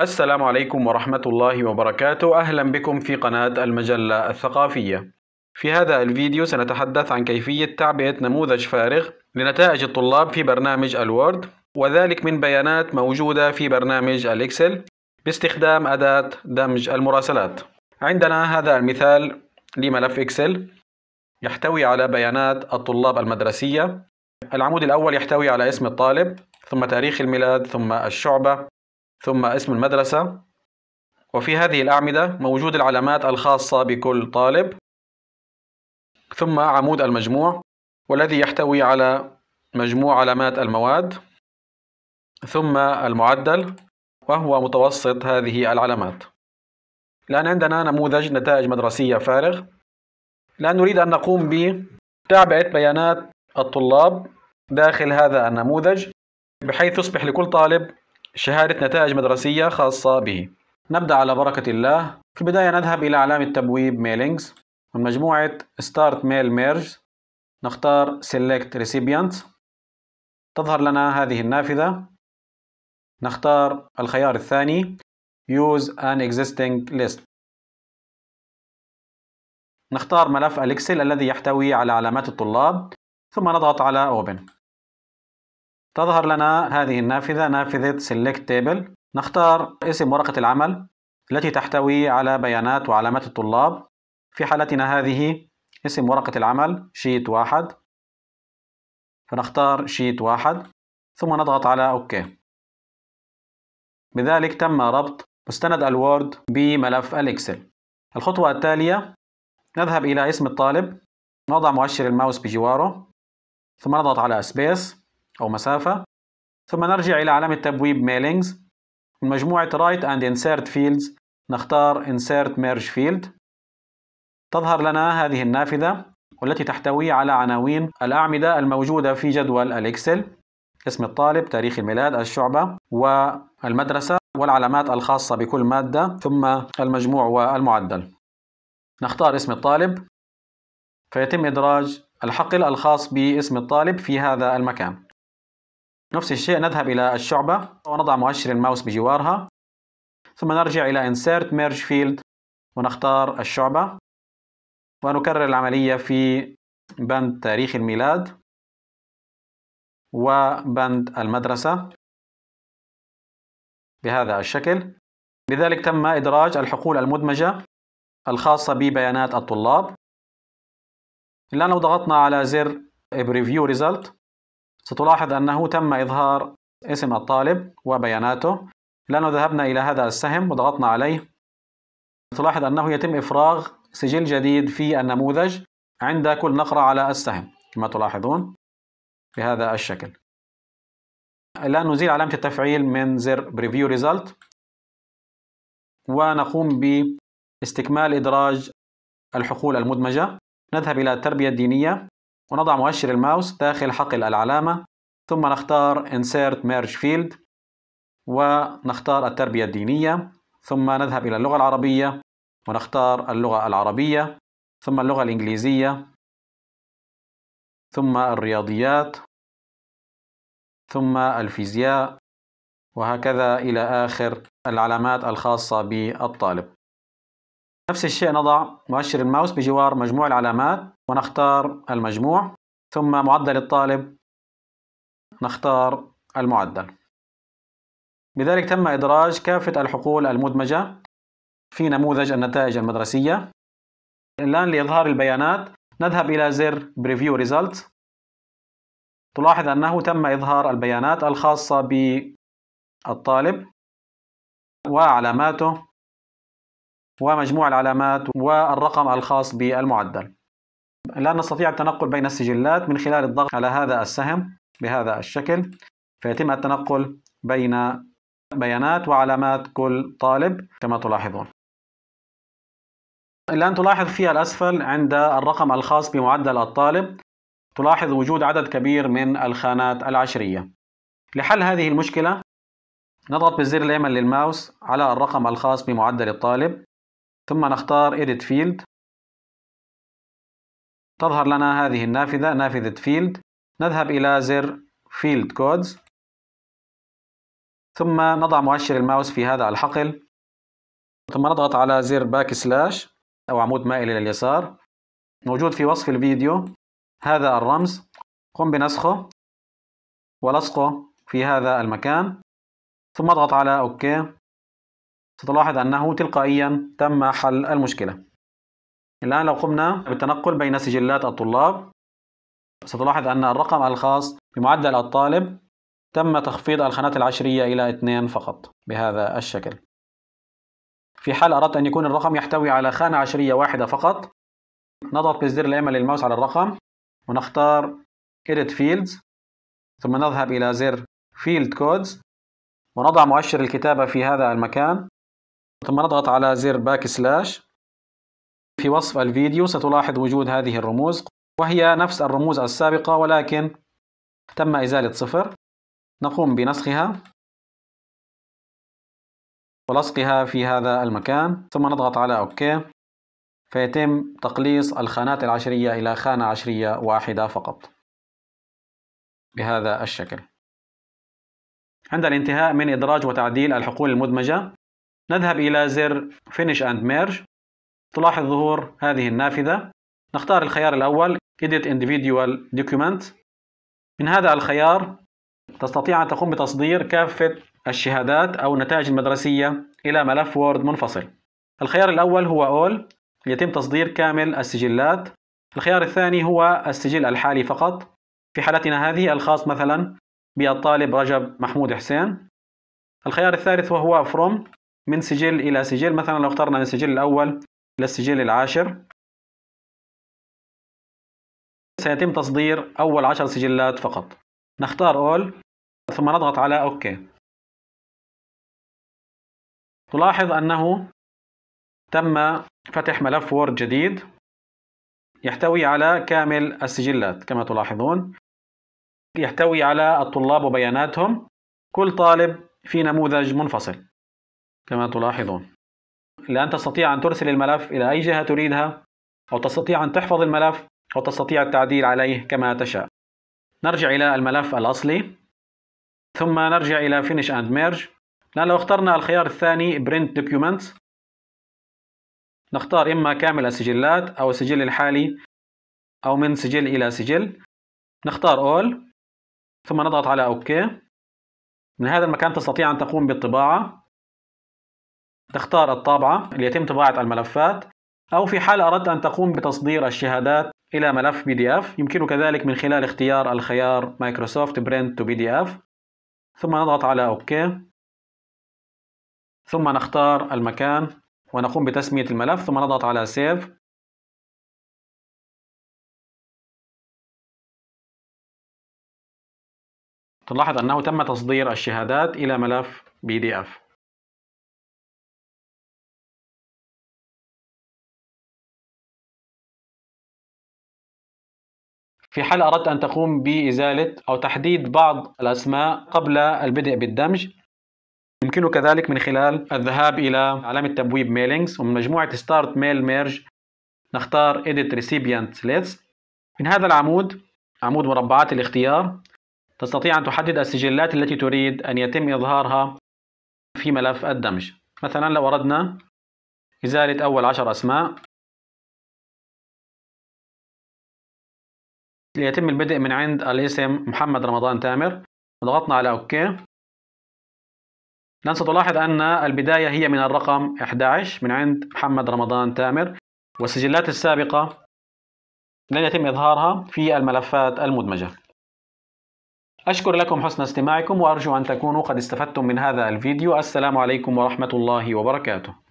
السلام عليكم ورحمة الله وبركاته أهلا بكم في قناة المجلة الثقافية في هذا الفيديو سنتحدث عن كيفية تعبئة نموذج فارغ لنتائج الطلاب في برنامج الوورد وذلك من بيانات موجودة في برنامج الإكسل باستخدام أداة دمج المراسلات عندنا هذا المثال لملف إكسل يحتوي على بيانات الطلاب المدرسية العمود الأول يحتوي على اسم الطالب ثم تاريخ الميلاد ثم الشعبة ثم اسم المدرسة وفي هذه الأعمدة موجود العلامات الخاصة بكل طالب ثم عمود المجموع والذي يحتوي على مجموع علامات المواد ثم المعدل وهو متوسط هذه العلامات الآن عندنا نموذج نتائج مدرسية فارغ الآن نريد أن نقوم بتعبعة بيانات الطلاب داخل هذا النموذج بحيث تصبح لكل طالب شهادة نتائج مدرسية خاصة به نبدأ على بركة الله في البداية نذهب إلى علامة تبويب ميلينجز من مجموعة Start Mail Merge نختار Select Recipients تظهر لنا هذه النافذة نختار الخيار الثاني Use an existing list نختار ملف الإكسل الذي يحتوي على علامات الطلاب ثم نضغط على Open تظهر لنا هذه النافذة نافذة Select Table نختار اسم ورقة العمل التي تحتوي على بيانات وعلامات الطلاب في حالتنا هذه اسم ورقة العمل شيت واحد فنختار شيت واحد ثم نضغط على OK بذلك تم ربط مستند الوورد بملف الإكسل الخطوة التالية نذهب إلى اسم الطالب نضع مؤشر الماوس بجواره ثم نضغط على سبيس أو مسافة ثم نرجع إلى علامة تبويب ميلينجز من مجموعة Write and Insert Fields نختار Insert Merge Field تظهر لنا هذه النافذة والتي تحتوي على عناوين الأعمدة الموجودة في جدول الإكسل اسم الطالب، تاريخ الميلاد، الشعبة والمدرسة والعلامات الخاصة بكل مادة ثم المجموع والمعدل نختار اسم الطالب فيتم إدراج الحقل الخاص باسم الطالب في هذا المكان نفس الشيء نذهب إلى الشعبة ونضع مؤشر الماوس بجوارها ثم نرجع إلى Insert Merge Field ونختار الشعبة ونكرر العملية في بند تاريخ الميلاد وبند المدرسة بهذا الشكل بذلك تم إدراج الحقول المدمجة الخاصة ببيانات الطلاب الآن لو ضغطنا على زر Preview Result ستلاحظ أنه تم إظهار اسم الطالب وبياناته لأنه ذهبنا إلى هذا السهم وضغطنا عليه تلاحظ أنه يتم إفراغ سجل جديد في النموذج عند كل نقرة على السهم كما تلاحظون بهذا الشكل الآن نزيل علامة التفعيل من زر Preview Result ونقوم باستكمال إدراج الحقول المدمجة نذهب إلى التربية الدينية ونضع مؤشر الماوس داخل حقل العلامة ثم نختار Insert Merge Field ونختار التربية الدينية ثم نذهب إلى اللغة العربية ونختار اللغة العربية ثم اللغة الإنجليزية ثم الرياضيات ثم الفيزياء وهكذا إلى آخر العلامات الخاصة بالطالب نفس الشيء نضع مؤشر الماوس بجوار مجموع العلامات ونختار المجموع ثم معدل الطالب نختار المعدل بذلك تم إدراج كافة الحقول المدمجة في نموذج النتائج المدرسية الآن لإظهار البيانات نذهب إلى زر Preview Results تلاحظ أنه تم إظهار البيانات الخاصة بالطالب وعلاماته ومجموع العلامات والرقم الخاص بالمعدل لا نستطيع التنقل بين السجلات من خلال الضغط على هذا السهم بهذا الشكل فيتم التنقل بين بيانات وعلامات كل طالب كما تلاحظون الآن تلاحظ في الأسفل عند الرقم الخاص بمعدل الطالب تلاحظ وجود عدد كبير من الخانات العشرية لحل هذه المشكلة نضغط بالزر الأيمن للماوس على الرقم الخاص بمعدل الطالب ثم نختار Edit Field تظهر لنا هذه النافذة نافذة Field نذهب إلى زر Field Codes ثم نضع مؤشر الماوس في هذا الحقل ثم نضغط على زر باك سلاش أو عمود مائل إلى اليسار موجود في وصف الفيديو هذا الرمز قم بنسخه ولصقه في هذا المكان ثم اضغط على OK ستلاحظ أنه تلقائيا تم حل المشكلة الآن لو قمنا بالتنقل بين سجلات الطلاب ستلاحظ أن الرقم الخاص بمعدل الطالب تم تخفيض الخانات العشرية إلى 2 فقط بهذا الشكل في حال أردت أن يكون الرقم يحتوي على خانة عشرية واحدة فقط نضغط بزر الأيمن للماوس على الرقم ونختار Edit Fields ثم نذهب إلى زر Field Codes ونضع مؤشر الكتابة في هذا المكان ثم نضغط على زر باك سلاش في وصف الفيديو ستلاحظ وجود هذه الرموز وهي نفس الرموز السابقة ولكن تم إزالة صفر نقوم بنسخها ولصقها في هذا المكان ثم نضغط على OK فيتم تقليص الخانات العشرية إلى خانة عشرية واحدة فقط بهذا الشكل عند الانتهاء من إدراج وتعديل الحقول المدمجة نذهب إلى زر Finish and Merge تلاحظ ظهور هذه النافذة نختار الخيار الأول Edit Individual Document من هذا الخيار تستطيع أن تقوم بتصدير كافة الشهادات أو النتائج المدرسية إلى ملف وورد منفصل الخيار الأول هو All يتم تصدير كامل السجلات الخيار الثاني هو السجل الحالي فقط في حالتنا هذه الخاص مثلا بالطالب رجب محمود حسين الخيار الثالث وهو From من سجل إلى سجل مثلا لو اخترنا من السجل الأول إلى السجل العاشر سيتم تصدير أول عشر سجلات فقط نختار All ثم نضغط على OK تلاحظ أنه تم فتح ملف وورد جديد يحتوي على كامل السجلات كما تلاحظون يحتوي على الطلاب وبياناتهم كل طالب في نموذج منفصل كما تلاحظون الآن تستطيع أن ترسل الملف إلى أي جهة تريدها أو تستطيع أن تحفظ الملف أو تستطيع التعديل عليه كما تشاء نرجع إلى الملف الأصلي ثم نرجع إلى Finish and Merge الآن لو اخترنا الخيار الثاني Print Documents نختار إما كامل السجلات أو السجل الحالي أو من سجل إلى سجل نختار All ثم نضغط على OK من هذا المكان تستطيع أن تقوم بالطباعة تختار الطابعة ليتم طباعة الملفات أو في حال أردت أن تقوم بتصدير الشهادات إلى ملف بي دي اف يمكنك ذلك من خلال اختيار الخيار مايكروسوفت برنت تو بي دي اف ثم نضغط على OK ثم نختار المكان ونقوم بتسمية الملف ثم نضغط على Save تلاحظ أنه تم تصدير الشهادات إلى ملف بي دي اف في حال أردت أن تقوم بإزالة أو تحديد بعض الأسماء قبل البدء بالدمج يمكنك ذلك من خلال الذهاب إلى علامة تبويب ميلينجز ومن مجموعة ستارت ميل ميرج نختار Edit Recipient List من هذا العمود عمود مربعات الاختيار تستطيع أن تحدد السجلات التي تريد أن يتم إظهارها في ملف الدمج مثلا لو أردنا إزالة أول عشر أسماء ليتم البدء من عند الاسم محمد رمضان تامر ضغطنا على اوكي لن ستلاحظ أن البداية هي من الرقم 11 من عند محمد رمضان تامر والسجلات السابقة لن يتم إظهارها في الملفات المدمجة أشكر لكم حسن استماعكم وأرجو أن تكونوا قد استفدتم من هذا الفيديو السلام عليكم ورحمة الله وبركاته